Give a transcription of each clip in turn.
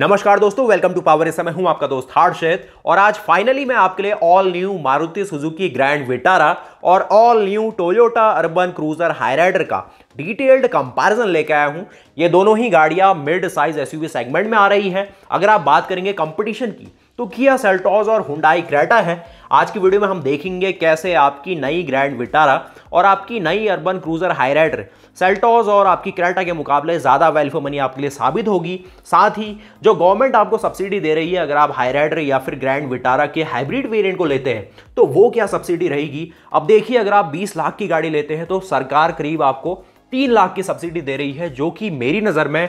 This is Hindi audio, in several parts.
नमस्कार दोस्तों वेलकम टू पावर इस समय हूं आपका दोस्त हार्षित और आज फाइनली मैं आपके लिए all new Maruti Suzuki Grand Vitara और all new Toyota Urban Cruiser Hyryder का डिटेल्ड कंपैरिजन लेके आया हूं ये दोनों ही गाड़ियां मिड साइज एसयूवी सेगमेंट में आ रही है अगर आप बात करेंगे कंपटीशन की तो किया सेल्टॉज और हुडाई क्रेटा है आज की वीडियो में हम देखेंगे कैसे आपकी नई ग्रैंड विटारा और आपकी नई अर्बन क्रूजर हाईराइडर सेल्टोज और आपकी क्रेटा के मुकाबले ज़्यादा वेल्फ मनी आपके लिए साबित होगी साथ ही जो गवर्नमेंट आपको सब्सिडी दे रही है अगर आप हाईराइडर या फिर ग्रैंड विटारा के हाइब्रिड वेरियंट को लेते हैं तो वो क्या सब्सिडी रहेगी अब देखिए अगर आप बीस लाख की गाड़ी लेते हैं तो सरकार करीब आपको तीन लाख की सब्सिडी दे रही है जो कि मेरी नज़र में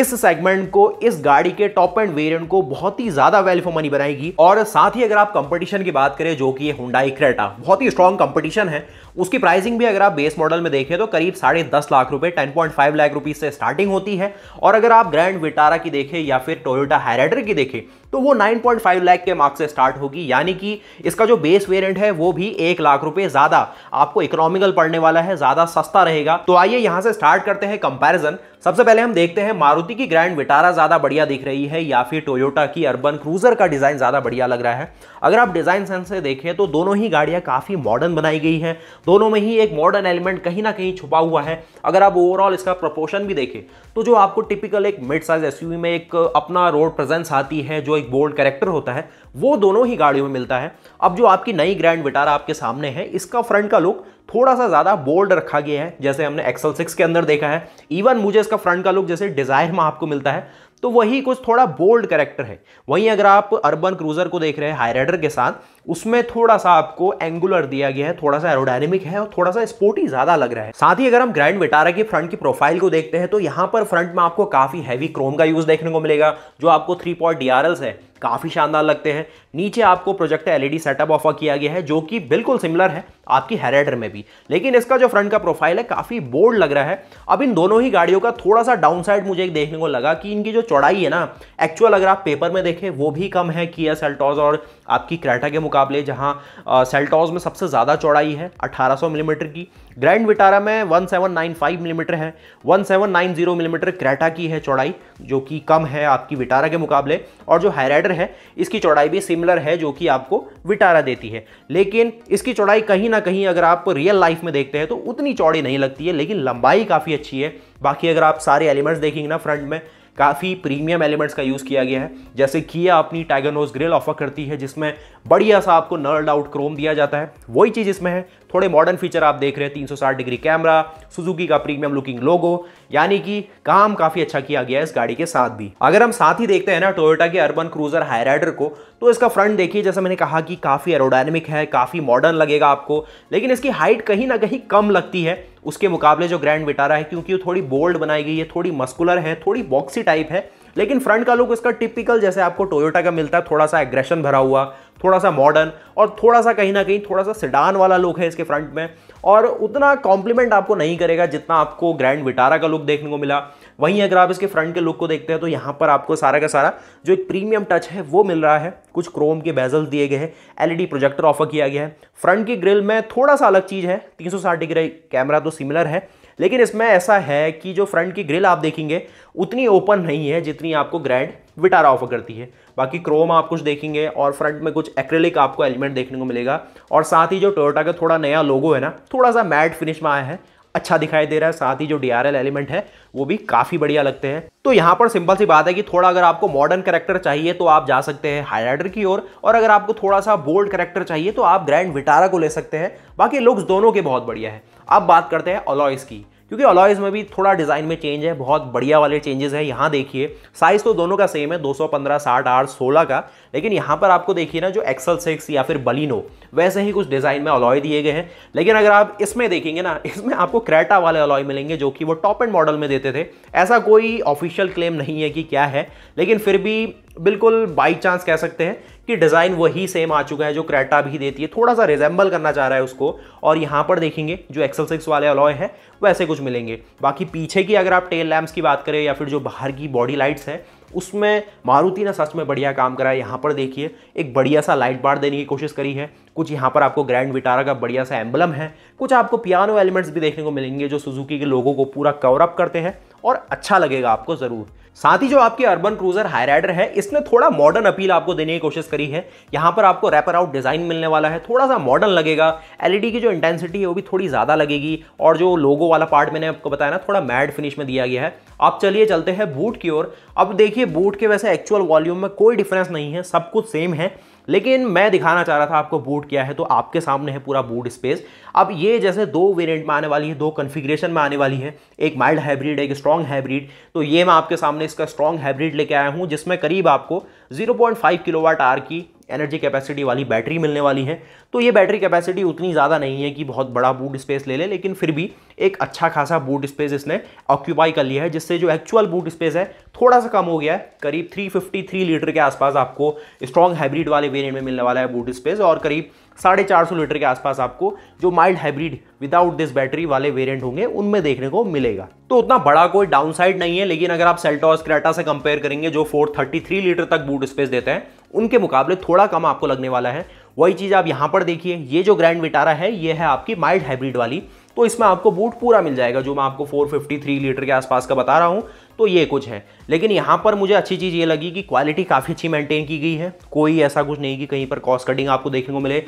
इस सेगमेंट को इस गाड़ी के टॉप एंड वेरिएंट को बहुत ही ज्यादा वेल फॉर मनी बनाएगी और साथ ही अगर आप कंपटीशन की बात करें जो कि हुडाई क्रेटा बहुत ही स्ट्रॉन्ग कंपटीशन है उसकी प्राइसिंग भी अगर आप बेस मॉडल में देखें तो करीब साढ़े दस लाख रुपए ten point five lakh rupees से स्टार्टिंग होती है और अगर आप ग्रैंड विटारा की देखें या फिर टोयोटा हैराइडर की देखें तो वो नाइन पॉइंट फाइव लाख के मार्क्स से स्टार्ट होगी यानी कि इसका जो बेस वेरियंट है वो भी एक लाख रुपए ज्यादा आपको इकोनॉमिकल पड़ने वाला है ज्यादा सस्ता रहेगा तो आइए यहां से स्टार्ट करते हैं कंपेरिजन सबसे पहले हम देखते हैं मारुति मारुति की ग्रैंड विटारा ज़्यादा बढ़िया दिख रही है या फिर टोयोटा की अर्बन क्रूजर का डिज़ाइन ज़्यादा बढ़िया लग रहा है अगर आप डिज़ाइन सेंस से देखें तो दोनों ही गाड़ियाँ काफ़ी मॉडर्न बनाई गई हैं दोनों में ही एक मॉडर्न एलिमेंट कहीं ना कहीं छुपा हुआ है अगर आप ओवरऑल इसका प्रपोर्शन भी देखें तो जो आपको टिपिकल एक मिड साइज एस में एक अपना रोड प्रेजेंस आती है जो एक बोल्ड करेक्टर होता है वो दोनों ही गाड़ियों में मिलता है अब जो आपकी नई ग्रैंड विटारा आपके सामने है इसका फ्रंट का लुक थोड़ा सा ज़्यादा बोल्ड रखा गया है जैसे हमने एक्सल सिक्स के अंदर देखा है इवन मुझे इसका फ्रंट का लुक जैसे डिज़ायर में आपको मिलता है तो वही कुछ थोड़ा बोल्ड करेक्टर है वहीं अगर आप अर्बन क्रूजर को देख रहे हैं हाई राइडर के साथ उसमें थोड़ा सा आपको एंगुलर दिया गया है थोड़ा सा एरोडायनेमिक है और थोड़ा सा स्पोर्टी ज्यादा लग रहा है साथ ही अगर हम ग्रैंड विटारा की फ्रंट की प्रोफाइल को देखते हैं तो यहाँ पर फ्रंट में आपको काफी हैवी क्रोम का यूज देखने को मिलेगा जो आपको थ्री पॉइंट डी है काफ़ी शानदार लगते हैं नीचे आपको प्रोजेक्ट एलईडी सेटअप ऑफर किया गया है जो कि बिल्कुल सिमिलर है आपकी हेरेडर में भी लेकिन इसका जो फ्रंट का प्रोफाइल है काफ़ी बोल्ड लग रहा है अब इन दोनों ही गाड़ियों का थोड़ा सा डाउन साइड मुझे देखने को लगा कि इनकी जो चौड़ाई है ना एक्चुअल अगर आप पेपर में देखें वो भी कम है किया सेल्टॉज और आपकी क्रेटा के मुकाबले जहाँ सेल्टॉज में सबसे ज़्यादा चौड़ाई है 1800 मिलीमीटर mm की ग्रैंड विटारा में 1795 मिलीमीटर mm है 1790 मिलीमीटर mm क्रेटा की है चौड़ाई जो कि कम है आपकी विटारा के मुकाबले और जो हाईराइडर है इसकी चौड़ाई भी सिमिलर है जो कि आपको विटारा देती है लेकिन इसकी चौड़ाई कहीं ना कहीं अगर आप रियल लाइफ में देखते हैं तो उतनी चौड़ी नहीं लगती है लेकिन लंबाई काफ़ी अच्छी है बाकी अगर आप सारे एलिमेंट्स देखेंगे ना फ्रंट में काफ़ी प्रीमियम एलिमेंट्स का यूज़ किया गया है जैसे किया अपनी टाइगर ग्रिल ऑफर करती है जिसमें बढ़िया सा आपको नर्ड आउट क्रोम दिया जाता है वही चीज़ इसमें है थोड़े मॉडर्न फीचर आप देख रहे हैं 360 डिग्री कैमरा सुजुकी का प्रीमियम लुकिंग लोगो यानी कि काम काफ़ी अच्छा किया गया है इस गाड़ी के साथ भी अगर हम साथ ही देखते हैं ना टोयोटा के अर्बन क्रूजर हाईराइडर को तो इसका फ्रंट देखिए जैसे मैंने कहा कि काफ़ी एरोडाइनमिक है काफ़ी मॉडर्न लगेगा आपको लेकिन इसकी हाइट कहीं ना कहीं कम लगती है उसके मुकाबले जो ग्रैंड विटारा है क्योंकि वो थोड़ी बोल्ड बनाई गई है थोड़ी मस्कुलर है थोड़ी बॉक्सी टाइप है लेकिन फ्रंट का लुक इसका टिपिकल जैसे आपको टोयोटा का मिलता है थोड़ा सा एग्रेशन भरा हुआ थोड़ा सा मॉडर्न और थोड़ा सा कहीं ना कहीं थोड़ा सा सिडान वाला लुक है इसके फ्रंट में और उतना कॉम्प्लीमेंट आपको नहीं करेगा जितना आपको ग्रैंड विटारा का लुक देखने को मिला वहीं अगर आप इसके फ्रंट के लुक को देखते हैं तो यहाँ पर आपको सारा का सारा जो एक प्रीमियम टच है वो मिल रहा है कुछ क्रोम के बेजल दिए गए हैं एलईडी प्रोजेक्टर ऑफर किया गया है फ्रंट की ग्रिल में थोड़ा सा अलग चीज़ है 360 डिग्री कैमरा तो सिमिलर है लेकिन इसमें ऐसा है कि जो फ्रंट की ग्रिल आप देखेंगे उतनी ओपन नहीं है जितनी आपको ग्रैंड विटारा ऑफर करती है बाकी क्रोम आप कुछ देखेंगे और फ्रंट में कुछ एक्रेलिक आपको एलिमेंट देखने को मिलेगा और साथ ही जो टोयोटा का थोड़ा नया लोगो है ना थोड़ा सा मैट फिनिश में आया है अच्छा दिखाई दे रहा है साथ ही जो डी एलिमेंट है वो भी काफ़ी बढ़िया लगते हैं तो यहाँ पर सिंपल सी बात है कि थोड़ा अगर आपको मॉडर्न करेक्टर चाहिए तो आप जा सकते हैं हाईलाइटर की ओर और, और अगर आपको थोड़ा सा बोल्ड करेक्टर चाहिए तो आप ग्रैंड विटारा को ले सकते हैं बाकी लुक्स दोनों के बहुत बढ़िया है अब बात करते हैं अलॉयस की क्योंकि अलॉयज़ में भी थोड़ा डिज़ाइन में चेंज है बहुत बढ़िया वाले चेंजेस है यहाँ देखिए साइज़ तो दोनों का सेम है 215 साठ आर सोलह का लेकिन यहाँ पर आपको देखिए ना जो एक्सल सिक्स या फिर बलिनो वैसे ही कुछ डिज़ाइन में अलॉय दिए गए हैं लेकिन अगर आप इसमें देखेंगे ना इसमें आपको क्रेटा वाले अलॉय मिलेंगे जो कि वो टॉप एंड मॉडल में देते थे ऐसा कोई ऑफिशियल क्लेम नहीं है कि क्या है लेकिन फिर भी बिल्कुल बाई चांस कह सकते हैं कि डिज़ाइन वही सेम आ चुका है जो क्रेटा भी देती है थोड़ा सा रिजेंबल करना चाह रहा है उसको और यहाँ पर देखेंगे जो एक्सल सिक्स वाले अलॉय है वैसे कुछ मिलेंगे बाकी पीछे की अगर आप टेल लैम्प्स की बात करें या फिर जो बाहर की बॉडी लाइट्स हैं उसमें मारुति ने सच में बढ़िया काम करा है यहाँ पर देखिए एक बढ़िया सा लाइट बार देने की कोशिश करी है कुछ यहाँ पर आपको ग्रैंड विटारा का बढ़िया सा एम्बलम है कुछ आपको पियानो एलिमेंट्स भी देखने को मिलेंगे जो सुजुकी के लोगों को पूरा कवरअप करते हैं और अच्छा लगेगा आपको ज़रूर साथ ही जो आपके अर्बन क्रूजर हाई राइडर है इसने थोड़ा मॉडर्न अपील आपको देने की कोशिश करी है यहाँ पर आपको रैपर आउट डिज़ाइन मिलने वाला है थोड़ा सा मॉडर्न लगेगा एलईडी e की जो इंटेंसिटी है वो भी थोड़ी ज़्यादा लगेगी और जो लोगो वाला पार्ट मैंने आपको बताया ना थोड़ा मैड फिनिश में दिया गया है अब चलिए चलते हैं बूट की ओर अब देखिए बूट के वैसे एक्चुअल वॉल्यूम में कोई डिफरेंस नहीं है सब कुछ सेम है लेकिन मैं दिखाना चाह रहा था आपको बूट क्या है तो आपके सामने है पूरा बूट स्पेस अब ये जैसे दो वेरिएंट में आने वाली है दो कन्फिग्रेशन में आने वाली है एक माइल्ड हाइब्रिड एक स्ट्रॉन्ग हाइब्रिड तो ये मैं आपके सामने इसका स्ट्रॉन्ग हाइब्रिड लेके आया हूँ जिसमें करीब आपको 0.5 किलोवाट आर की एनर्जी कैपेसिटी वाली बैटरी मिलने वाली है तो ये बैटरी कैपेसिटी उतनी ज़्यादा नहीं है कि बहुत बड़ा बूट स्पेस ले ले लेकिन फिर भी एक अच्छा खासा बूट स्पेस इसने ऑक्यूपाई कर लिया है जिससे जो एक्चुअल बूट स्पेस है थोड़ा सा कम हो गया है करीब 353 लीटर के आसपास आपको स्ट्रॉन्ग हाइब्रिड वाले वेरियंट में मिलने वाला है बूट स्पेस और करीब साढ़े चार सौ लीटर के आसपास आपको जो mild hybrid without this battery वाले वेरिएंट होंगे उनमें देखने को मिलेगा तो उतना बड़ा कोई डाउनसाइड नहीं है लेकिन अगर आप सेल्टॉस क्रेटा से कंपेयर करेंगे जो 433 लीटर तक बूट स्पेस देते हैं उनके मुकाबले थोड़ा कम आपको लगने वाला है वही चीज़ आप यहाँ पर देखिए ये जो ग्रैंड विटारा है ये है आपकी माइल्ड हाइब्रिड वाली तो इसमें आपको बूट पूरा मिल जाएगा जो मैं आपको 453 लीटर के आसपास का बता रहा हूँ तो ये कुछ है लेकिन यहाँ पर मुझे अच्छी चीज़ ये लगी कि क्वालिटी काफ़ी अच्छी मेंटेन की गई है कोई ऐसा कुछ नहीं कि कहीं पर कॉस्ट कटिंग आपको देखने को मिले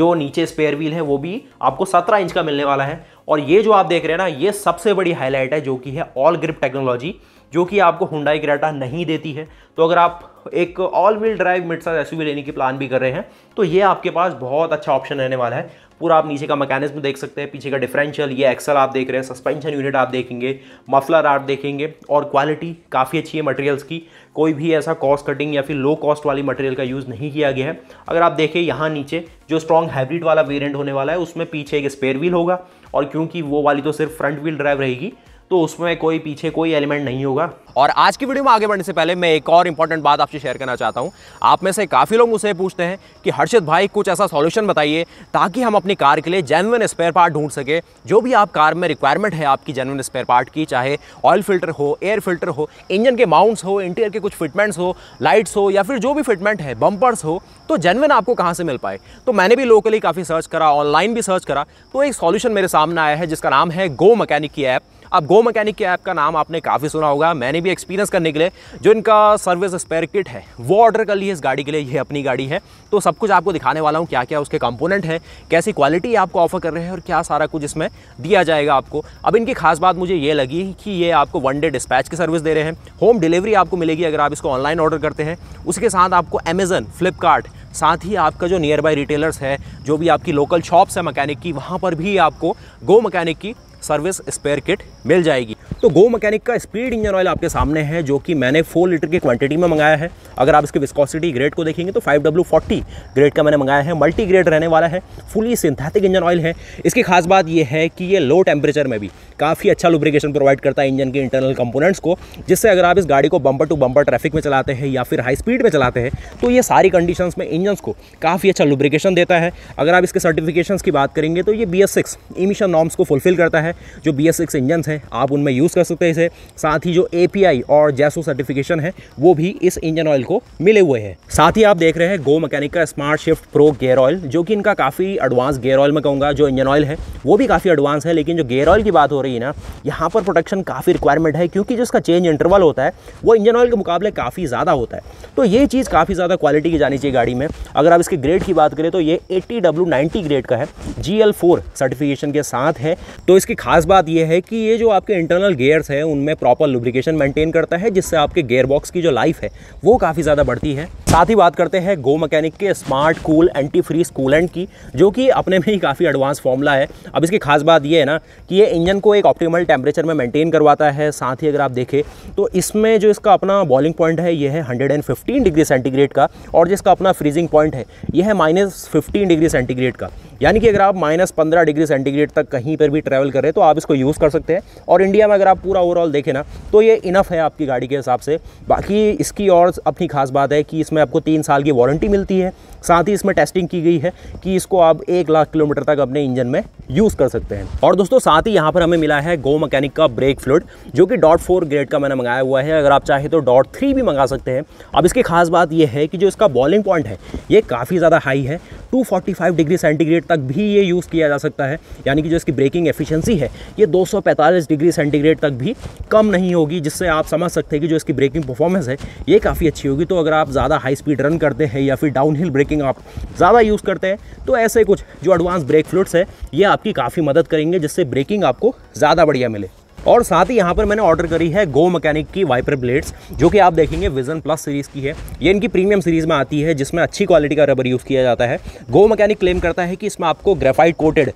जो नीचे स्पेयर व्हील है वो भी आपको सत्रह इंच का मिलने वाला है और ये जो आप देख रहे हैं ना ये सबसे बड़ी हाईलाइट है जो कि है ऑल ग्रिप टेक्नोलॉजी जो कि आपको हुंडाई क्रेटा नहीं देती है तो अगर आप एक all wheel drive mid size SUV लेने की प्लान भी कर रहे हैं तो ये आपके पास बहुत अच्छा ऑप्शन रहने वाला है पूरा आप नीचे का मैकेनिज्म देख सकते हैं पीछे का डिफरेंशियल ये एक्सल आप देख रहे हैं सस्पेंशन यूनिट आप देखेंगे मफलर आप देखेंगे और क्वालिटी काफ़ी अच्छी है मटेरियल्स की कोई भी ऐसा कॉस्ट कटिंग या फिर लो कॉस्ट वाली मटेरियल का यूज़ नहीं किया गया है अगर आप देखें यहाँ नीचे जो स्ट्रॉन्ग हाइब्रिड वाला वेरियंट होने वाला है उसमें पीछे एक स्पेयर व्हील होगा और क्योंकि वो वाली तो सिर्फ फ्रंट व्हील ड्राइव रहेगी तो उसमें कोई पीछे कोई एलिमेंट नहीं होगा और आज की वीडियो में आगे बढ़ने से पहले मैं एक और इंपॉर्टेंट बात आपसे शेयर करना चाहता हूँ आप में से काफ़ी लोग मुझसे पूछते हैं कि हर्षित भाई कुछ ऐसा सॉल्यूशन बताइए ताकि हम अपनी कार के लिए जेनवन स्पेयर पार्ट ढूंढ सके जो भी आप कार में रिक्वायरमेंट है आपकी जेनवन स्पेयर पार्ट की चाहे ऑयल फिल्टर हो एयर फिल्टर हो इंजन के माउंट्स हो इंटीरियर के कुछ फिटमेंट्स हो लाइट्स हो या फिर जो भी फिटमेंट है बम्पर्स हो तो जेनवन आपको कहाँ से मिल पाए तो मैंने भी लोकली काफ़ी सर्च करा ऑनलाइन भी सर्च करा तो एक सॉल्यूशन मेरे सामने आया है जिसका नाम है गो मैकेनिक की ऐप अब गो मैकेनिक के ऐप का नाम आपने काफ़ी सुना होगा मैंने भी एक्सपीरियंस करने के लिए जो इनका सर्विस स्पेयर किट है वो ऑर्डर कर ली है इस गाड़ी के लिए ये अपनी गाड़ी है तो सब कुछ आपको दिखाने वाला हूँ क्या क्या उसके कंपोनेंट हैं कैसी क्वालिटी आपको ऑफर कर रहे हैं और क्या सारा कुछ इसमें दिया जाएगा आपको अब इनकी खास बात मुझे ये लगी कि ये आपको वन डे डिस्पैच की सर्विस दे रहे हैं होम डिलीवरी आपको मिलेगी अगर आप इसको ऑनलाइन ऑर्डर करते हैं उसके साथ आपको अमेजन फ्लिपकार्ट साथ ही आपका जो नियर बाई रिटेलर्स है जो भी आपकी लोकल शॉप्स है मैकेनिक की वहाँ पर भी आपको गो मैकेनिक की सर्विस स्पेयर किट मिल जाएगी तो गो मैकेनिक का स्पीड इंजन ऑयल आपके सामने है जो कि मैंने फोर लीटर की क्वांटिटी में मंगाया है अगर आप इसके विस्कॉसिटी ग्रेड को देखेंगे तो 5W40 ग्रेड का मैंने मंगाया है मल्टी ग्रेड रहने वाला है फुली सिंथेटिक इंजन ऑयल है इसकी खास बात यह है कि ये लो टेम्परेचर में भी काफ़ी अच्छा लुब्रिकेशन प्रोवाइड करता है इंजन के इंटरनल कंपोनेंट्स को जिससे अगर आप इस गाड़ी को बम्पर टू बम्पर ट्रैफिक में चलाते हैं या फिर हाई स्पीड में चलाते हैं तो ये सारी कंडीशंस में इंजन को काफ़ी अच्छा लुब्रिकेशन देता है अगर आप इसके सर्टिफिकेशन की बात करेंगे तो ये बी एस इमिशन नॉर्म्स को फुलफिल करता है है जो बी एस इंजन हैं आप उनमें यूज़ कर सकते हैं इसे साथ ही जो ए और जैसो सर्टिफिकेशन है वो भी इस इंजन ऑयल को मिले हुए हैं साथ ही आप देख रहे हैं गो मैकेनिक का smart shift pro gear oil जो कि इनका काफ़ी एडवांस गेयर ऑयल में कहूँगा जो इंजन ऑयल है वो भी काफ़ी एडवांस है लेकिन जो गेयर ऑयल की बात हो रही है ना यहाँ पर प्रोटेक्शन काफ़ी रिक्वायरमेंट है क्योंकि जो इसका चेंज इंटरवल होता है वो इंजन ऑयल के मुकाबले काफ़ी ज़्यादा होता है तो ये चीज़ काफ़ी ज़्यादा क्वालिटी की जानी चाहिए गाड़ी में अगर आप इसके ग्रेड की बात करें तो ये एट्टी डब्ल्यू ग्रेड का है जी सर्टिफिकेशन के साथ है तो इसके खास बात यह है कि ये जो आपके इंटरनल गेयर्स हैं उनमें प्रॉपर लुब्रिकेशन मेंटेन करता है जिससे आपके गेयर बॉक्स की जो लाइफ है वो काफ़ी ज़्यादा बढ़ती है साथ ही बात करते हैं गो मैकेनिक के smart cool anti freeze coolant की जो कि अपने में ही काफ़ी एडवांस फॉर्मूला है अब इसकी खास बात यह है ना कि ये इंजन को एक ऑप्टिमल टेम्परेचर में मेंटेन करवाता है साथ ही अगर आप देखें तो इसमें जो इसका अपना बॉलिंग पॉइंट है ये है हंड्रेड डिग्री सेंटीग्रेड का और जिसका अपना फ्रीजिंग पॉइंट है यह है माइनस फिफ्टीन डिग्री सेंटीग्रेड का यानी कि अगर आप माइनस पंद्रह डिग्री सेंटीग्रेड तक कहीं पर भी ट्रैवल कर रहे हैं तो आप इसको यूज़ कर सकते हैं और इंडिया में अगर आप पूरा ओवरऑल देखें ना तो ये इनफ है आपकी गाड़ी के हिसाब से बाकी इसकी और अपनी खास बात है कि इसमें आपको तीन साल की वारंटी मिलती है साथ ही इसमें टेस्टिंग की गई है कि इसको आप एक लाख किलोमीटर तक अपने इंजन में यूज़ कर सकते हैं और दोस्तों साथ ही यहाँ पर हमें मिला है गो मैकेनिक का ब्रेक फ्लूड जो कि डॉट फोर ग्रेड का मैंने मंगाया हुआ है अगर आप चाहे तो डॉट थ्री भी मंगा सकते हैं अब इसकी खास बात यह है कि जो इसका बॉलिंग पॉइंट है ये काफ़ी ज़्यादा हाई है 245 डिग्री सेंटीग्रेड तक भी ये यूज़ किया जा सकता है यानी कि जो इसकी ब्रेकिंग एफिशिएंसी है ये 245 डिग्री सेंटीग्रेड तक भी कम नहीं होगी जिससे आप समझ सकते हैं कि जो इसकी ब्रेकिंग परफॉर्मेंस है ये काफ़ी अच्छी होगी तो अगर आप ज़्यादा हाई स्पीड रन करते हैं या फिर डाउनहिल ब्रेक ब्रेकिंग आप ज़्यादा यूज़ करते हैं तो ऐसे कुछ जो एडवांस ब्रेक फ्लूट्स है ये आपकी काफ़ी मदद करेंगे जिससे ब्रेकिंग आपको ज़्यादा बढ़िया मिले और साथ ही यहाँ पर मैंने ऑर्डर करी है गो मैकेनिक की वाइपर ब्लेड्स जो कि आप देखेंगे विजन प्लस सीरीज़ की है ये इनकी प्रीमियम सीरीज़ में आती है जिसमें अच्छी क्वालिटी का रबर यूज़ किया जाता है गो मैकेनिक क्लेम करता है कि इसमें आपको ग्रेफाइट कोटेड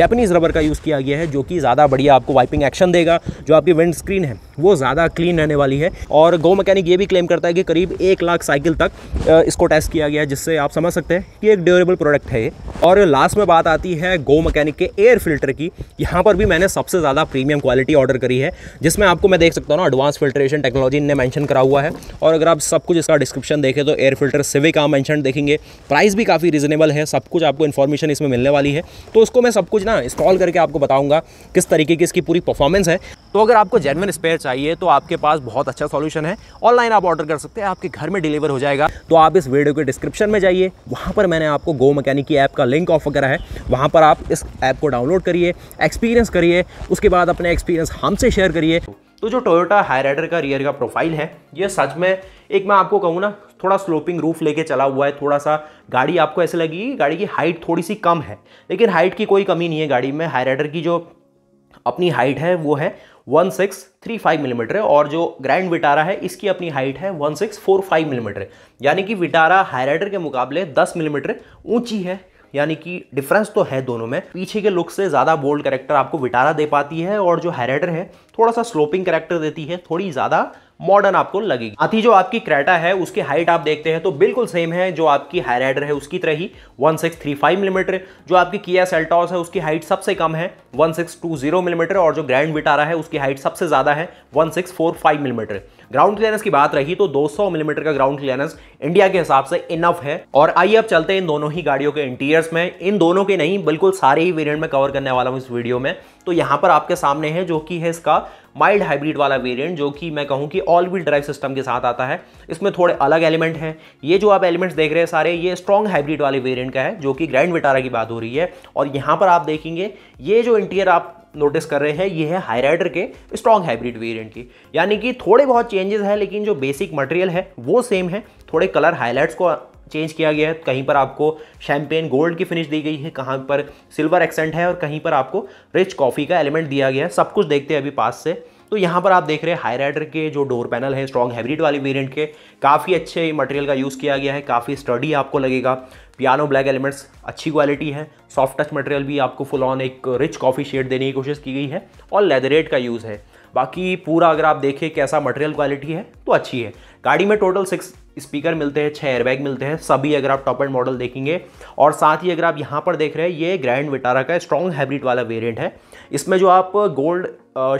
जैपनीज़ रबर का यूज़ किया गया है जो कि ज़्यादा बढ़िया आपको वाइपिंग एक्शन देगा जो आपकी विंड स्क्रीन है वो ज़्यादा क्लीन रहने वाली है और गो मैकेनिक ये भी क्लेम करता है कि करीब एक लाख साइकिल तक इसको टेस्ट किया गया है जिससे आप समझ सकते हैं कि एक ड्यूरेबल प्रोडक्ट है ये और लास्ट में बात आती है गो मैकेनिक के एयर फिल्टर की यहाँ पर भी मैंने सबसे ज़्यादा प्रीमियम क्वालिटी ऑर्डर करी है जिसमें आपको मैं देख सकता हूँ ना एडवांस फिल्ट्रेशन टेक्नोलॉजी ने मैंशन करा हुआ है और अगर आप सब कुछ इसका डिस्क्रिप्शन देखें तो एयर फिल्टर सिवे का मैंशन देखेंगे प्राइस भी काफ़ी रीजनेबल है सब कुछ आपको इन्फॉर्मेशन इसमें मिलने वाली है तो उसको मैं सब कुछ ना इंस्टॉल करके आपको बताऊँगा किस तरीके की इसकी पूरी परफॉर्मेंस है तो अगर आपको जेनविन स्पेयर चाहिए तो आपके पास बहुत अच्छा सॉल्यूशन है ऑनलाइन आप ऑर्डर कर सकते हैं आपके घर में डिलीवर हो जाएगा तो आप इस वीडियो के डिस्क्रिप्शन में जाइए वहाँ पर मैंने आपको गो मैकेनिक की ऐप का लिंक ऑफर करा है वहाँ पर आप इस ऐप को डाउनलोड करिए एक्सपीरियंस करिए उसके बाद अपने एक्सपीरियंस एक्सपीरियंस हमसे शेयर करिए तो जो टोयोटा हायराइडर का रियर का प्रोफाइल है ये सच में एक मैं आपको कहूँ ना थोड़ा स्लोपिंग रूफ लेके चला हुआ है थोड़ा सा गाड़ी आपको ऐसे लगेगी गाड़ी की हाइट थोड़ी सी कम है लेकिन हाइट की कोई कमी नहीं है गाड़ी में हायराइडर की जो अपनी हाइट है वो है 1635 मिलीमीटर mm और जो ग्रैंड विटारा है इसकी अपनी हाइट है 1645 मिलीमीटर mm, यानी कि विटारा हाईराइडर के मुकाबले 10 मिलीमीटर mm ऊंची है यानी कि डिफरेंस तो है दोनों में पीछे के लुक से ज़्यादा बोल्ड करेक्टर आपको विटारा दे पाती है और जो हैरेडर है थोड़ा सा स्लोपिंग करेक्टर देती है थोड़ी ज़्यादा मॉडर्न आपको लगेगी आती जो आपकी क्रेटा है उसकी हाइट आप देखते हैं तो बिल्कुल सेम है जो आपकी हाईराइडर है उसकी तरह ही 1635 मिलीमीटर mm, जो आपकी किया सेल्टॉस है उसकी हाइट सबसे कम है 1620 मिलीमीटर mm, और जो ग्रैंड विटारा है उसकी हाइट सबसे ज़्यादा है 1645 मिलीमीटर mm. ग्राउंड क्लियरेंस की बात रही तो 200 मिलीमीटर mm का ग्राउंड क्लियरेंस इंडिया के हिसाब से इनफ है और आइए अब चलते हैं इन दोनों ही गाड़ियों के इंटीरियर्स में इन दोनों के नहीं बिल्कुल सारे ही वेरियंट में कवर करने वाला हूँ इस वीडियो में तो यहाँ पर आपके सामने है जो कि है इसका माइल्ड हाइब्रिड वाला वेरिएंट जो कि मैं कहूँ कि ऑल व्हील ड्राइव सिस्टम के साथ आता है इसमें थोड़े अलग एलिमेंट हैं ये जो आप एलिमेंट्स देख रहे हैं सारे ये स्ट्रॉन्ग हाइब्रिड वाले वेरिएंट का है जो कि ग्रैंड विटारा की बात हो रही है और यहाँ पर आप देखेंगे ये जो इंटीरियर आप नोटिस कर रहे हैं ये है हाईराइडर के स्ट्रॉन्ग हाइब्रिड वेरिएंट की यानी कि थोड़े बहुत चेंजेस हैं लेकिन जो बेसिक मटेरियल है वो सेम है थोड़े कलर हाईलाइट्स को चेंज किया गया है कहीं पर आपको शैम्पेन गोल्ड की फिनिश दी गई है कहाँ पर सिल्वर एक्सेंट है और कहीं पर आपको रिच कॉफ़ी का एलिमेंट दिया गया है सब कुछ देखते हैं अभी पास से तो यहाँ पर आप देख रहे हैं हाई राइडर के जो डोर पैनल है स्ट्रॉन्ग हैब्रिड वाली वेरिएंट के काफ़ी अच्छे मटेरियल का यूज़ किया गया है काफ़ी स्टडी आपको लगेगा पियानो ब्लैक एलिमेंट्स अच्छी क्वालिटी है सॉफ्ट टच मटेरियल भी आपको फुल ऑन एक रिच कॉफ़ी शेड देने की कोशिश की गई है और लेदरेट का यूज़ है बाकी पूरा अगर आप देखें कैसा मटेरियल क्वालिटी है तो अच्छी है गाड़ी में टोटल सिक्स स्पीकर मिलते हैं छः एयरबैग मिलते हैं सभी अगर आप टॉप एंड मॉडल देखेंगे और साथ ही अगर आप यहाँ पर देख रहे हैं ये ग्रैंड विटारा का स्ट्रॉन्ग हैब्रिड वाला वेरियंट है इसमें जो आप गोल्ड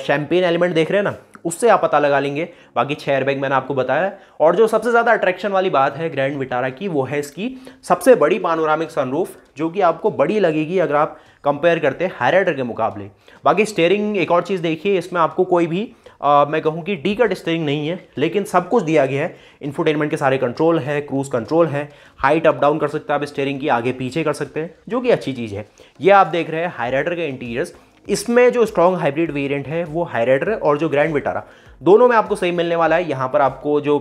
शैम्पेन एलिमेंट देख रहे हैं ना उससे आप पता लगा लेंगे बाकी छह एयरबैग मैंने आपको बताया और जो सबसे ज़्यादा अट्रैक्शन वाली बात है ग्रैंड विटारा की वो है इसकी सबसे बड़ी पानोरामिक सनरूफ जो कि आपको बड़ी लगेगी अगर आप कंपेयर करते हैं हैरेडर के मुकाबले बाकी स्टेयरिंग एक और चीज़ देखिए इसमें आपको कोई भी आ, मैं कहूँ कि डी कट स्टेयरिंग नहीं है लेकिन सब कुछ दिया गया है इन्फोटेनमेंट के सारे कंट्रोल है क्रूज़ कंट्रोल है हाइट अप डाउन कर सकते हैं आप स्टेयरिंग की आगे पीछे कर सकते हैं जो कि अच्छी चीज़ है ये आप देख रहे हैं हाईराइडर के इंटीरियर्स इसमें जो स्ट्रॉन्ग हाइब्रिड वेरिएंट है वो हायरेडर और जो ग्रैंड विटारा दोनों में आपको सही मिलने वाला है यहाँ पर आपको जो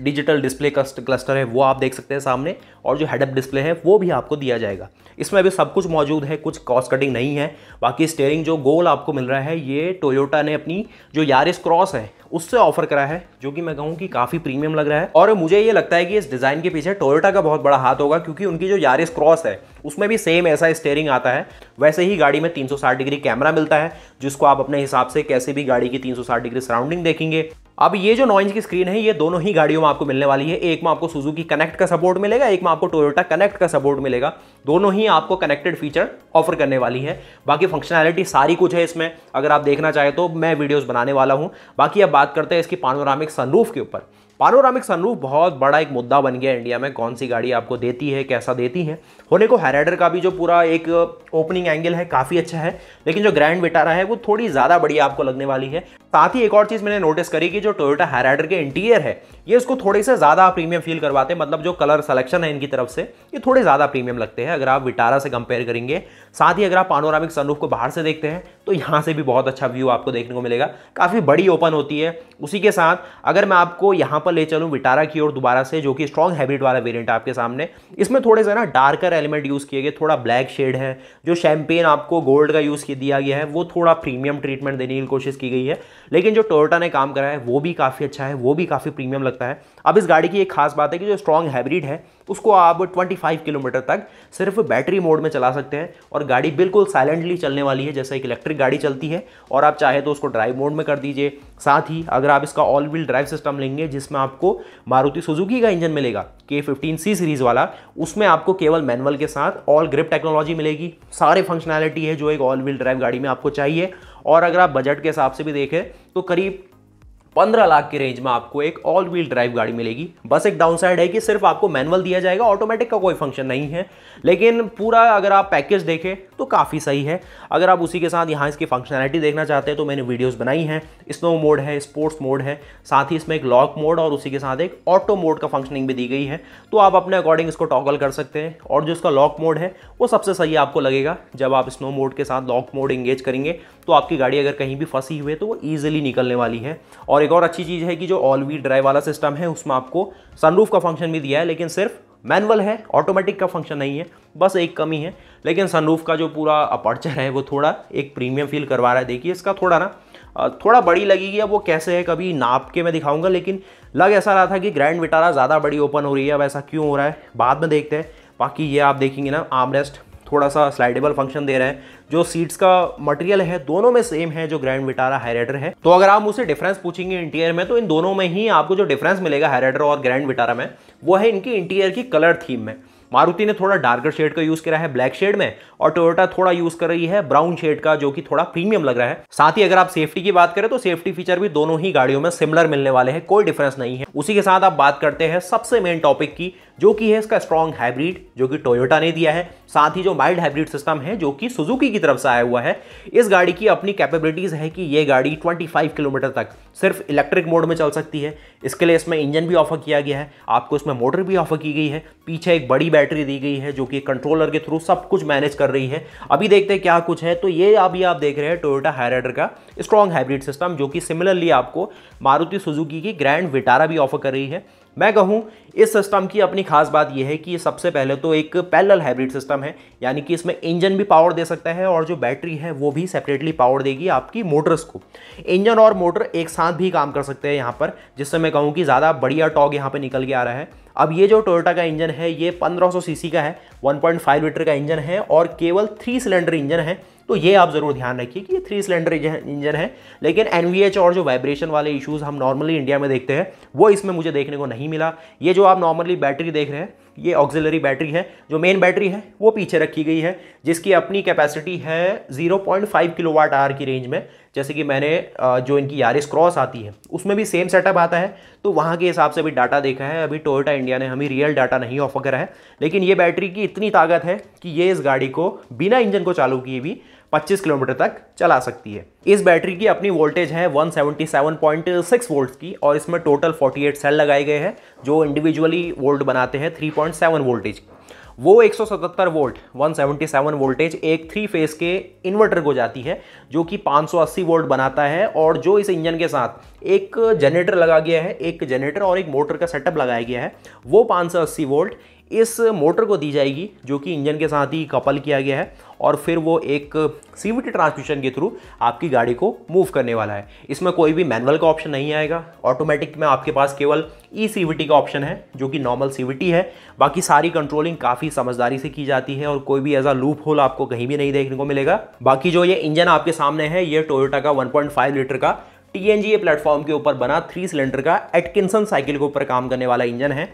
डिजिटल डिस्प्ले क्लस्टर है वो आप देख सकते हैं सामने और जो हेडअप डिस्प्ले है वो भी आपको दिया जाएगा इसमें अभी सब कुछ मौजूद है कुछ कॉस्ट कटिंग नहीं है बाकी स्टेयरिंग जो गोल आपको मिल रहा है ये टोयोटा ने अपनी जो यारिस क्रॉस है उससे ऑफर करा है जो कि मैं कहूँ कि काफ़ी प्रीमियम लग रहा है और मुझे ये लगता है कि इस डिज़ाइन के पीछे टोयोटा का बहुत बड़ा हाथ होगा क्योंकि उनकी जो यारिस क्रॉस है उसमें भी सेम ऐसा स्टेयरिंग आता है वैसे ही गाड़ी में 360 डिग्री कैमरा मिलता है जिसको आप अपने हिसाब से कैसे भी गाड़ी की 360 डिग्री सराउंडिंग देखेंगे अब ये जो नॉइज की स्क्रीन है ये दोनों ही गाड़ियों में आपको मिलने वाली है एक में आपको सुजुकी कनेक्ट का सपोर्ट मिलेगा एक में आपको टोयोटा कनेक्ट का सपोर्ट मिलेगा दोनों ही आपको कनेक्टेड फीचर ऑफर करने वाली है बाकी फंक्शनैलिटी सारी कुछ है इसमें अगर आप देखना चाहें तो मैं वीडियोज बनाने वाला हूँ बाकी अब बात करते हैं इसकी पानोरामिक सनरूफ के ऊपर पानोरामिक सनरूफ बहुत बड़ा एक मुद्दा बन गया इंडिया में कौन सी गाड़ी आपको देती है कैसा देती है होने को हैराइडर का भी जो पूरा एक ओपनिंग एंगल है काफ़ी अच्छा है लेकिन जो ग्रैंड विटारा है वो थोड़ी ज़्यादा बढ़िया आपको लगने वाली है साथ ही एक और चीज़ मैंने नोटिस करी कि जो टोयोटा हैराइडर के इंटीरियर है ये उसको थोड़े से ज़्यादा प्रीमियम फील करवाते हैं मतलब जो कलर सलेक्शन है इनकी तरफ से ये थोड़े ज़्यादा प्रीमियम लगते हैं अगर आप विटारा से कंपेयर करेंगे साथ ही अगर आप पानोरामिक सनरूफ को बाहर से देखते हैं तो यहाँ से भी बहुत अच्छा व्यू आपको देखने को मिलेगा काफ़ी बड़ी ओपन होती है उसी के साथ अगर मैं आपको यहाँ पर ले चलूँ विटारा की ओर दोबारा से जो कि स्ट्रॉन्ग हैबिट वाला वेरियंट आपके सामने इसमें थोड़े से ना डार्कर एलिमेंट यूज़ किए गए थोड़ा ब्लैक शेड है जो शैम्पेन आपको गोल्ड का यूज़ दिया गया है वो थोड़ा प्रीमियम ट्रीटमेंट देने की कोशिश की गई है लेकिन जो टोयोटा ने काम करा है वो भी काफ़ी अच्छा है वो भी काफ़ी प्रीमियम लगता है अब इस गाड़ी की एक खास बात है कि जो स्ट्रॉन्ग हाइब्रिड है उसको आप 25 किलोमीटर तक सिर्फ बैटरी मोड में चला सकते हैं और गाड़ी बिल्कुल साइलेंटली चलने वाली है जैसे एक इलेक्ट्रिक गाड़ी चलती है और आप चाहे तो उसको ड्राइव मोड में कर दीजिए साथ ही अगर आप इसका ऑल व्हील ड्राइव सिस्टम लेंगे जिसमें आपको मारुति सुजुकी का इंजन मिलेगा के फिफ्टीन सी सीरीज़ वाला उसमें आपको केवल मैनुअल के साथ ऑल ग्रिप टेक्नोलॉजी मिलेगी सारे फंक्शनैलिटी है जो एक ऑल व्हील ड्राइव गाड़ी में आपको चाहिए और अगर आप बजट के हिसाब से भी देखें तो करीब पंद्रह लाख की रेंज में आपको एक ऑल व्हील ड्राइव गाड़ी मिलेगी बस एक डाउन साइड है कि सिर्फ आपको मैनुअल दिया जाएगा ऑटोमेटिक का कोई फंक्शन नहीं है लेकिन पूरा अगर आप पैकेज देखें तो काफ़ी सही है अगर आप उसी के साथ यहाँ इसकी फंक्शनैलिटी देखना चाहते हैं तो मैंने वीडियोज़ बनाई हैं स्नो मोड है स्पोर्ट्स मोड है साथ ही इसमें एक लॉक मोड और उसी के साथ एक ऑटो मोड का फंक्शनिंग भी दी गई है तो आप अपने अकॉर्डिंग इसको टॉगल कर सकते हैं और जो इसका लॉक मोड है वो सबसे सही आपको लगेगा जब आप स्नो मोड के साथ लॉक मोड इंगेज करेंगे तो आपकी गाड़ी अगर कहीं भी फंसी हुई है तो वो ईजिली निकलने वाली है और और एक और अच्छी चीज़ है कि जो ऑल वी ड्राइव वाला सिस्टम है उसमें आपको सनरूफ का फंक्शन भी दिया है लेकिन सिर्फ मैनुअल है ऑटोमेटिक का फंक्शन नहीं है बस एक कमी है लेकिन सनरूफ का जो पूरा अपर्चर है वो थोड़ा एक प्रीमियम फील करवा रहा है देखिए इसका थोड़ा ना थोड़ा बड़ी लगेगी अब वो कैसे है कभी नाप के मैं दिखाऊंगा लेकिन लग ऐसा रहा था कि ग्रैंड विटारा ज़्यादा बड़ी ओपन हो रही है अब ऐसा क्यों हो रहा है बाद में देखते हैं बाकी ये आप देखेंगे ना आमरेस्ट थोड़ा सा स्लाइडेबल फंक्शन दे रहे हैं जो सीट्स का मटेरियल है दोनों में सेम है जो ग्रैंड विटारा हाईराइडर है तो अगर आप मुझसे डिफरेंस पूछेंगे इंटीरियर में तो इन दोनों में ही आपको जो डिफरेंस मिलेगा हाईराइडर और ग्रैंड विटारा में वो है इनकी इंटीरियर की कलर थीम में मारुति ने थोड़ा डार्कर शेड का यूज करा है ब्लैक शेड में और टोयोटा थोड़ा यूज कर रही है ब्राउन शेड का जो कि थोड़ा प्रीमियम लग रहा है साथ ही अगर आप सेफ्टी की बात करें तो सेफ्टी फीचर भी दोनों ही गाड़ियों में सिमिलर मिलने वाले हैं कोई डिफरेंस नहीं है उसी के साथ आप बात करते हैं सबसे मेन टॉपिक की जो कि है इसका स्ट्रॉन्ग हाइब्रिड जो कि टोयोटा ने दिया है साथ ही जो माइल्ड हाइब्रिड सिस्टम है जो कि सुजुकी की तरफ से आया हुआ है इस गाड़ी की अपनी कैपेबिलिटीज़ है कि ये गाड़ी 25 किलोमीटर तक सिर्फ इलेक्ट्रिक मोड में चल सकती है इसके लिए इसमें इंजन भी ऑफर किया गया है आपको इसमें मोटर भी ऑफर की गई है पीछे एक बड़ी बैटरी दी गई है जो कि कंट्रोलर के थ्रू सब कुछ मैनेज कर रही है अभी देखते हैं क्या कुछ है तो ये अभी आप देख रहे हैं टोयोटा हैराइडर का स्ट्रॉन्ग हाइब्रिड सिस्टम जो कि सिमिलरली आपको मारुति सुजुकी की ग्रैंड विटारा भी ऑफर कर रही है मैं कहूँ इस सिस्टम की अपनी खास बात यह है कि सबसे पहले तो एक पैरल हाइब्रिड सिस्टम है यानी कि इसमें इंजन भी पावर दे सकता है और जो बैटरी है वो भी सेपरेटली पावर देगी आपकी मोटर्स को इंजन और मोटर एक साथ भी काम कर सकते हैं यहाँ पर जिससे मैं कहूँ कि ज़्यादा बढ़िया टॉग यहाँ पर निकल के आ रहा है अब ये जो टोयोटा का इंजन है ये 1500 सीसी का है 1.5 लीटर का इंजन है और केवल थ्री सिलेंडर इंजन है तो ये आप ज़रूर ध्यान रखिए कि ये थ्री सिलेंडर इंजन है लेकिन एन और जो वाइब्रेशन वाले इशूज़ हम नॉर्मली इंडिया में देखते हैं वो इसमें मुझे देखने को नहीं मिला ये जो आप नॉर्मली बैटरी देख रहे हैं ये ऑक्सिलरी बैटरी है जो मेन बैटरी है वो पीछे रखी गई है जिसकी अपनी कैपेसिटी है 0.5 किलोवाट आर की रेंज में जैसे कि मैंने जो इनकी यारिस क्रॉस आती है उसमें भी सेम सेटअप आता है तो वहाँ के हिसाब से भी डाटा देखा है अभी टोयोटा इंडिया ने हमें रियल डाटा नहीं ऑफर करा है लेकिन ये बैटरी की इतनी ताकत है कि ये इस गाड़ी को बिना इंजन को चालू किए भी 25 किलोमीटर तक चला सकती है इस बैटरी की अपनी वोल्टेज है 177.6 वोल्ट की और इसमें टोटल 48 सेल लगाए गए हैं जो इंडिविजुअली वोल्ट बनाते हैं 3.7 वोल्टेज की वो 177 वोल्ट 177 वोल्टेज एक थ्री फेज के इन्वर्टर को जाती है जो कि 580 वोल्ट बनाता है और जो इस इंजन के साथ एक जनरेटर लगा गया है एक जनरेटर और एक मोटर का सेटअप लगाया गया है वो 580 वोल्ट इस मोटर को दी जाएगी जो कि इंजन के साथ ही कपल किया गया है और फिर वो एक सी ट्रांसमिशन के थ्रू आपकी गाड़ी को मूव करने वाला है इसमें कोई भी मैनुअल का ऑप्शन नहीं आएगा ऑटोमेटिक में आपके पास केवल ई e सी का ऑप्शन है जो कि नॉर्मल सी है बाकी सारी कंट्रोलिंग काफ़ी समझदारी से की जाती है और कोई भी ऐसा लूप होल आपको कहीं भी नहीं देखने को मिलेगा बाकी जो ये इंजन आपके सामने है ये टोयोटा का 1.5 लीटर का टीएनजीए प्लेटफॉर्म के ऊपर बना थ्री सिलेंडर का एटकिंसन साइकिल के ऊपर काम करने वाला इंजन है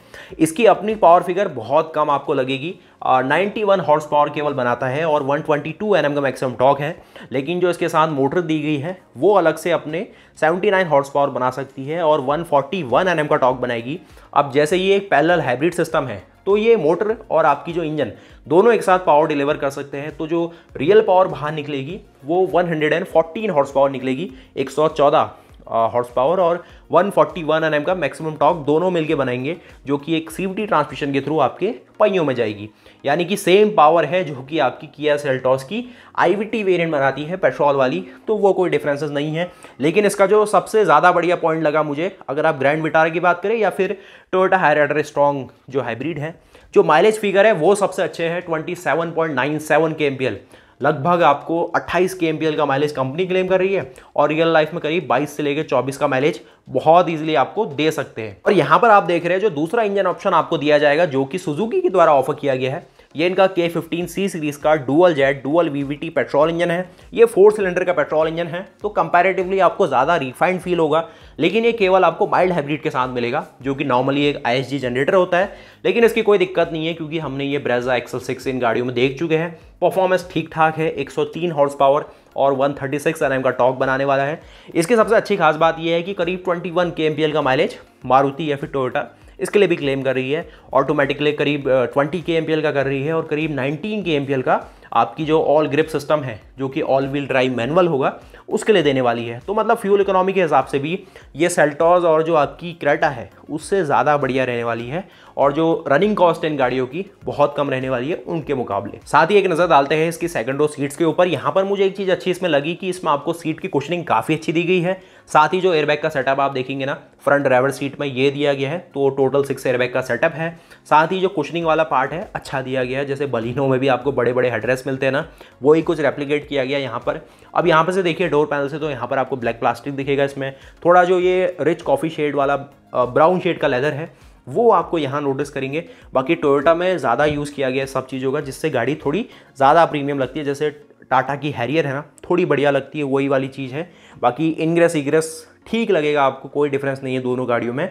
इसकी अपनी पावर फिगर बहुत कम आपको लगेगी नाइन्टी वन हॉर्स पावर केवल बनाता है और one twenty two N M का मैक्सिमम टॉक है लेकिन जो इसके साथ मोटर दी गई है वो अलग से अपने सेवेंटी नाइन हॉर्स पावर बना सकती है और one forty one N M का टॉक बनाएगी अब जैसे ये एक पैरल हाइब्रिड सिस्टम है तो ये मोटर और आपकी जो इंजन दोनों एक साथ पावर डिलीवर कर सकते हैं तो जो रियल पावर बाहर निकलेगी वो 114 हॉर्स पावर निकलेगी 114 हॉर्स uh, पावर और 141 फोर्टी एम का मैक्सिमम टॉक दोनों मिलके बनाएंगे जो कि एक सीवटी ट्रांसमिशन के थ्रू आपके पहियों में जाएगी यानी कि सेम पावर है जो कि आपकी किया सेल्टॉस की आईवीटी वेरिएंट बनाती है पेट्रोल वाली तो वो कोई डिफरेंसेस नहीं है लेकिन इसका जो सबसे ज़्यादा बढ़िया पॉइंट लगा मुझे अगर आप ग्रैंड विटारा की बात करें या फिर टोयोटा हायर स्ट्रॉन्ग जो हाइब्रिड है जो माइलेज फिगर है वो सबसे अच्छे हैं 27.97 के एल लगभग आपको 28 के एम का माइलेज कंपनी क्लेम कर रही है और रियल लाइफ में करीब 22 से लेकर 24 का माइलेज बहुत इजीली आपको दे सकते हैं और यहाँ पर आप देख रहे हैं जो दूसरा इंजन ऑप्शन आपको दिया जाएगा जो कि सुजुकी के द्वारा ऑफर किया गया है ये इनका के फिफ्टीन सी सीरीज़ का dual jet dual VVT petrol engine है ये फोर सिलेंडर का पेट्रोल इंजन है तो कंपैरेटिवली आपको ज़्यादा रिफाइंड फील होगा लेकिन ये केवल आपको माइल्ड हाइब्रिड के साथ मिलेगा जो कि नॉर्मली एक आई जनरेटर होता है लेकिन इसकी कोई दिक्कत नहीं है क्योंकि हमने ये ब्रेजा एक्सल सिक्स इन गाड़ियों में देख चुके हैं परफॉर्मेंस ठीक ठाक है 103 हॉर्स पावर और 136 थर्टी का टॉक बनाने वाला है इसकी सबसे अच्छी खास बात यह है कि करीब 21 के का माइलेज मारुति या फिर टोयोटा इसके लिए भी क्लेम कर रही है ऑटोमेटिकली करीब ट्वेंटी के एम का कर रही है और करीब नाइनटीन के एम का आपकी जो ऑल ग्रिप सिस्टम है जो कि ऑल व्हील ड्राइव मैनुअल होगा उसके लिए देने वाली है तो मतलब फ्यूल इकोनॉमी के हिसाब से भी ये सेल्टॉज और जो आपकी क्रेटा है उससे ज़्यादा बढ़िया रहने वाली है और जो रनिंग कॉस्ट इन गाड़ियों की बहुत कम रहने वाली है उनके मुकाबले साथ ही एक नज़र डालते हैं इसकी सेकंड रो सीट्स के ऊपर यहाँ पर मुझे एक चीज़ अच्छी इसमें लगी कि इसमें आपको सीट की कुशनिंग काफ़ी अच्छी दी गई है साथ ही जो एयरबैग का सेटअप आप देखेंगे ना फ्रंट ड्राइवर सीट में ये दिया गया है तो टोटल सिक्स एयरबैग का सेटअप है साथ ही जो कुशनिंग वाला पार्ट है अच्छा दिया गया है जैसे बलिनों में भी आपको बड़े बड़े हेड्रेस मिलते हैं ना वही कुछ रेप्लीकेट किया गया यहाँ पर अब यहाँ पर से देखिए डोर पैनल से तो यहाँ पर आपको ब्लैक प्लास्टिक दिखेगा इसमें थोड़ा जो ये रिच कॉफ़ी शेड वाला ब्राउन शेड का लेदर है वो आपको यहाँ नोटिस करेंगे बाकी टोयोटा में ज़्यादा यूज़ किया गया सब चीज़ों का जिससे गाड़ी थोड़ी ज़्यादा प्रीमियम लगती है जैसे टाटा की हैरियर है ना थोड़ी बढ़िया लगती है वही वाली चीज़ है बाकी इनग्रेस इग्रेस ठीक लगेगा आपको कोई डिफरेंस नहीं है दोनों गाड़ियों में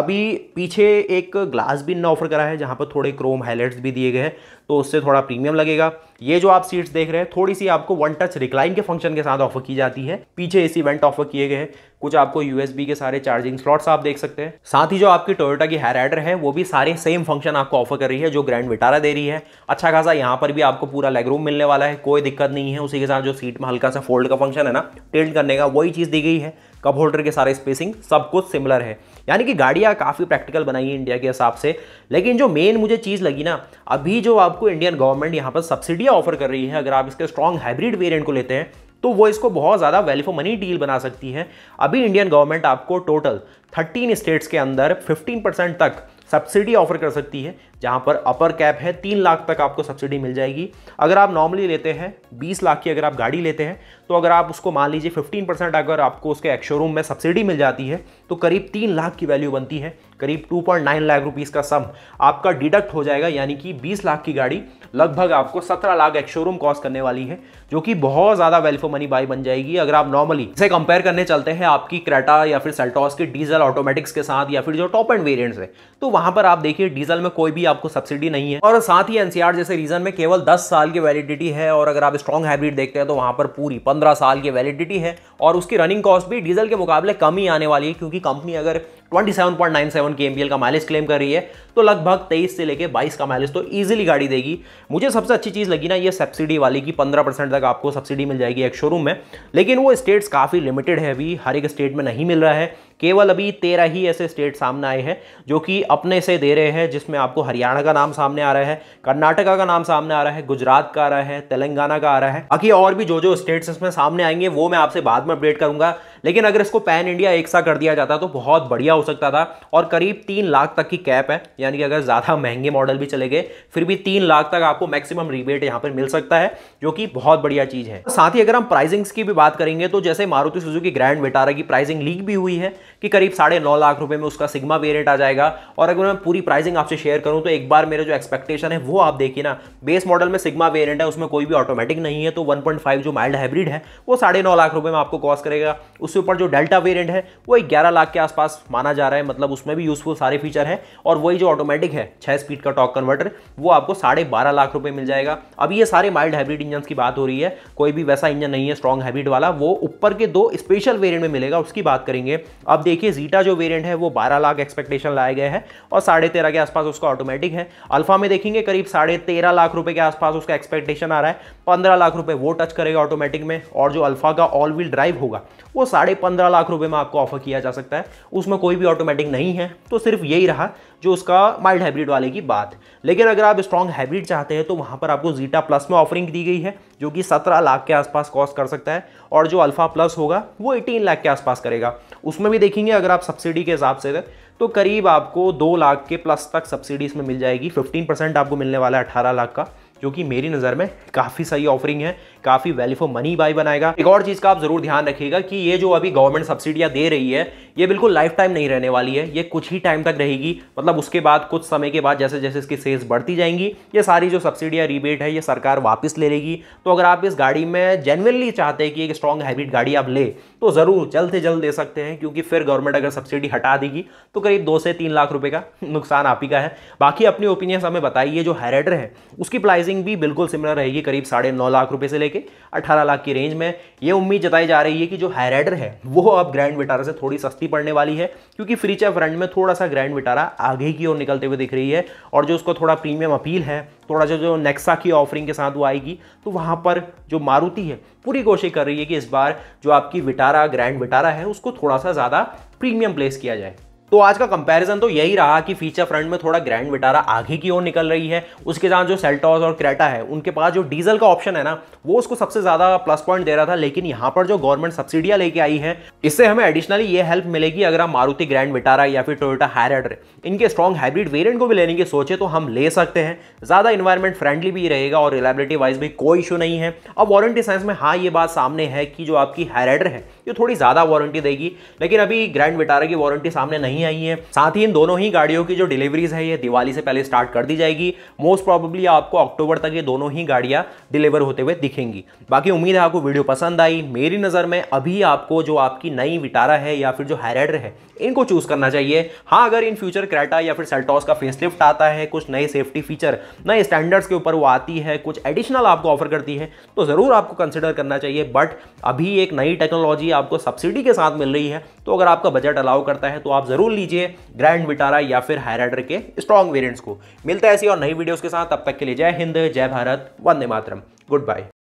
अभी पीछे एक ग्लास भी इनने ऑफर करा है जहाँ पर थोड़े क्रोम हाईलाइट्स भी दिए गए हैं तो उससे थोड़ा प्रीमियम लगेगा ये जो आप सीट्स देख रहे हैं थोड़ी सी आपको वन टच रिक्लाइन के फंक्शन के साथ ऑफर की जाती है पीछे ए इवेंट वेंट ऑफर किए गए हैं कुछ आपको यूएसबी के सारे चार्जिंग स्लॉट्स आप देख सकते हैं साथ ही जो आपकी टोयोटा की एडर है वो भी सारे सेम फंक्शन आपको ऑफर कर रही है जो ग्रैंड विटारा दे रही है अच्छा खासा यहाँ पर भी आपको पूरा लेगरूम मिलने वाला है कोई दिक्कत नहीं है उसी के साथ जो सीट में हल्का सा फोल्ड का फंक्शन है ना टेल्ट करने का वही चीज़ दी गई है कप होल्डर के सारे स्पेसिंग सब कुछ सिमिलर है यानी कि गाड़ियाँ काफ़ी प्रैक्टिकल बनाई है इंडिया के हिसाब से लेकिन जो मेन मुझे चीज़ लगी ना अभी जो आपको इंडियन गवर्नमेंट यहाँ पर सब्सिडियाँ ऑफर कर रही है अगर आप इसके स्ट्रॉन्ग हाइब्रिड वेरियंट को लेते हैं तो वो इसको बहुत ज़्यादा वैल्यू फॉर मनी डील बना सकती है अभी इंडियन गवर्नमेंट आपको टोटल 13 स्टेट्स के अंदर 15 परसेंट तक सब्सिडी ऑफर कर सकती है जहां पर अपर कैप है तीन लाख तक आपको सब्सिडी मिल जाएगी अगर आप नॉर्मली लेते हैं बीस लाख की अगर आप गाड़ी लेते हैं तो अगर आप उसको मान लीजिए फिफ्टीन परसेंट अगर आपको उसके एक्शोरूम में सब्सिडी मिल जाती है तो करीब तीन लाख की वैल्यू बनती है करीब two point nine lakh rupees का सम आपका डिडक्ट हो जाएगा यानी कि बीस लाख की गाड़ी लगभग आपको 17 लाख एक शोरूम कॉस्ट करने वाली है जो कि बहुत ज़्यादा वेल फॉर मनी बाई बन जाएगी अगर आप नॉर्मली इसे कंपेयर करने चलते हैं आपकी क्रेटा या फिर सेल्टॉस के डीजल ऑटोमेटिक्स के साथ या फिर जो टॉप एंड वेरियंट्स है तो वहां पर आप देखिए डीजल में कोई भी आपको सब्सिडी नहीं है और साथ ही एनसीआर जैसे रीजन में केवल दस साल की वैलिडिटी है और अगर आप स्ट्रॉन्ग हाइब्रिड देखते हैं तो वहां पर पूरी पंद्रह साल की वैलिडिटी है और उसकी रनिंग कॉस्ट भी डीजल के मुकाबले कम ही आने वाली है क्योंकि कंपनी अगर 27.97 एमपीएल का माइलेज क्लेम कर रही है तो लगभग 23 से लेकर 22 का माइलेज तो ईजिली गाड़ी देगी मुझे सबसे अच्छी चीज़ लगी ना ये सब्सिडी वाली कि 15 परसेंट तक आपको सब्सिडी मिल जाएगी एक शोरूम में लेकिन वो स्टेट्स काफ़ी लिमिटेड है अभी हर एक स्टेट में नहीं मिल रहा है केवल अभी तेरह ही ऐसे स्टेट सामने आए हैं जो कि अपने से दे रहे हैं जिसमें आपको हरियाणा का नाम सामने आ रहा है कर्नाटका का नाम सामने आ रहा है गुजरात का आ रहा है तेलंगाना का आ रहा है बाकी और भी जो जो स्टेट्स इसमें सामने आएंगे वो मैं आपसे बाद में अपडेट करूंगा लेकिन अगर इसको पैन इंडिया एक साथ कर दिया जाता तो बहुत बढ़िया हो सकता था और करीब तीन लाख तक की कैप है यानी कि अगर ज़्यादा महंगे मॉडल भी चले गए फिर भी तीन लाख तक आपको मैक्सिमम रिबेट यहाँ पर मिल सकता है जो कि बहुत बढ़िया चीज़ है साथ ही अगर हम प्राइसिंग्स की भी बात करेंगे तो जैसे मारुति सुजुकी ग्रैंड विटारा की प्राइसिंग लीक भी हुई है कि करीब साढ़े नौ लाख रुपए में उसका सिग्मा वेरियंट आ जाएगा और अगर मैं पूरी प्राइसिंग आपसे शेयर करूँ तो एक बार मेरा जो एक्सपेक्टेशन है वो आप देखिए ना बेस मॉडल में सिग्मा वेरियंट है उसमें कोई भी ऑटोमेटिक नहीं है तो वन जो माइल्ड हाइब्रिड है वो साढ़े लाख रुपये में आपको कॉस्ट करेगा उसके ऊपर जो डेल्टा वेरियंट है वो ग्यारह लाख के आसपास माना जा रहा है मतलब उसमें भी यूजफुल सारे फीचर है और वही जो ऑटोमेटिक है छः स्पीड का टॉक कन्वर्टर वो आपको साढ़े बारह लाख रुपये मिल जाएगा अब ये सारे माइल्ड हाइब्रिड इंजन की बात हो रही है कोई भी वैसा इंजन नहीं है स्ट्रॉन्ग हाइब्रिड वाला वो ऊपर के दो स्पेशल वेरियंट में मिलेगा उसकी बात करेंगे अब देखिए जीटा जो वेरिएंट है वो 12 लाख एक्सपेक्टेशन लाए गए हैं और साढ़े तेरह के आसपास उसका ऑटोमेटिक है अल्फा में देखेंगे करीब साढ़े तेरह लाख रुपए के आसपास उसका एक्सपेक्टेशन आ रहा है पंद्रह लाख रुपए वो टच करेगा ऑटोमेटिक में और जो अल्फा का ऑल व्हील ड्राइव होगा वो साढ़े पंद्रह लाख रुपए में आपको ऑफर किया जा सकता है उसमें कोई भी ऑटोमेटिक नहीं है तो सिर्फ यही रहा जो उसका माइल्ड हाइब्रिड वाले की बात लेकिन अगर आप स्ट्रॉन्ग हाइब्रिड चाहते हैं तो वहाँ पर आपको जीटा प्लस में ऑफरिंग दी गई है जो कि सत्रह लाख के आसपास कॉस्ट कर सकता है और जो अल्फा प्लस होगा वो एटीन लाख के आसपास करेगा उसमें भी देखेंगे अगर आप सब्सिडी के हिसाब से तो करीब आपको दो लाख के प्लस तक सब्सिडी इसमें मिल जाएगी फिफ्टीन परसेंट आपको मिलने वाला है अठारह लाख का जो कि मेरी नज़र में काफ़ी सही ऑफरिंग है काफी वैल्यू फॉर मनी बाय बनाएगा एक और चीज का आप जरूर ध्यान रखिएगा कि ये जो अभी गवर्नमेंट सब्सिडियां दे रही है ये बिल्कुल लाइफ टाइम नहीं रहने वाली है ये कुछ ही टाइम तक रहेगी मतलब उसके बाद कुछ समय के बाद जैसे जैसे इसकी सेल्स बढ़ती जाएंगी ये सारी जो सब्सिडियाँ रिबेट है ये सरकार वापस ले लेगी तो अगर आप इस गाड़ी में जेनवनली चाहते हैं कि एक स्ट्रॉन्ग हैबिट गाड़ी आप ले तो ज़रूर जल्द से जल्द दे सकते हैं क्योंकि फिर गवर्नमेंट अगर सब्सिडी हटा देगी तो करीब दो से तीन लाख रुपए का नुकसान आप ही का है बाकी अपनी ओपिनियंस हमें बताइए जो हैरेडर है उसकी प्राइसिंग भी बिल्कुल सिमिलर रहेगी करीब साढ़े नौ लाख रुपये से लेकर लेके 18 लाख की रेंज में ये उम्मीद जताई जा रही है कि जो हायराइडर है वो अब ग्रैंड विटारा से थोड़ी सस्ती पड़ने वाली है क्योंकि फ्रीच एफ रंड में थोड़ा सा ग्रैंड विटारा आगे की ओर निकलते हुए दिख रही है और जो उसको थोड़ा प्रीमियम अपील है थोड़ा सा जो नेक्सा की ऑफरिंग के साथ वो आएगी तो वहाँ पर जो मारुति है पूरी कोशिश कर रही है कि इस बार जो आपकी विटारा ग्रैंड विटारा है उसको थोड़ा सा ज़्यादा प्रीमियम प्लेस किया जाए तो आज का कंपैरिजन तो यही रहा कि फीचर फ्रंट में थोड़ा ग्रैंड विटारा आगे की ओर निकल रही है उसके साथ जो सेल्टॉस और क्रेटा है उनके पास जो डीजल का ऑप्शन है ना वो उसको सबसे ज़्यादा प्लस पॉइंट दे रहा था लेकिन यहाँ पर जो गवर्नमेंट सब्सिडियाँ लेके आई है इससे हमें एडिशनली ये हेल्प मिलेगी अगर हम मारुति ग्रैंड विटारा या फिर टोयोटा हायर इनके स्ट्रॉन्ग हाइब्रिड वेरियंट को भी लेने की सोचे तो हम ले सकते हैं ज़्यादा इन्वायरमेंट फ्रेंडली भी रहेगा और रिलायबिलिटी वाइज भी कोई इशू नहीं है अब वारंटी साइंस में हाँ ये बात सामने है कि जो आपकी हायर है ये थोड़ी ज़्यादा वारंटी देगी लेकिन अभी ग्रैंड विटारा की वारंटी सामने नहीं नहीं आई है साथ ही इन दोनों ही गाड़ियों की जो डिलीवरीज है ये दिवाली से पहले स्टार्ट कर दी जाएगी मोस्ट प्रॉबली आपको अक्टूबर तक ये दोनों ही गाड़ियां डिलीवर होते हुए दिखेंगी बाकी उम्मीद है आपको वीडियो पसंद आई मेरी नज़र में अभी आपको जो आपकी नई विटारा है या फिर जो हैरेडर है इनको चूज़ करना चाहिए हाँ अगर इन फ्यूचर क्रेटा या फिर सेल्टॉस का फेसलिफ्ट आता है कुछ नए सेफ्टी फीचर नए स्टैंडर्ड्स के ऊपर वो आती है कुछ एडिशनल आपको ऑफर करती है तो ज़रूर आपको कंसिडर करना चाहिए बट अभी एक नई टेक्नोलॉजी आपको सब्सिडी के साथ मिल रही है तो अगर आपका बजट अलाउ करता है तो आप ज़रूर लीजिए ग्रैंड विटारा या फिर हायराइडर के स्ट्रॉन्ग वेरियंट्स को मिलता है ऐसी और नई वीडियोज़ के साथ तब तक के लिए जय हिंद जय भारत वंदे मातरम गुड बाय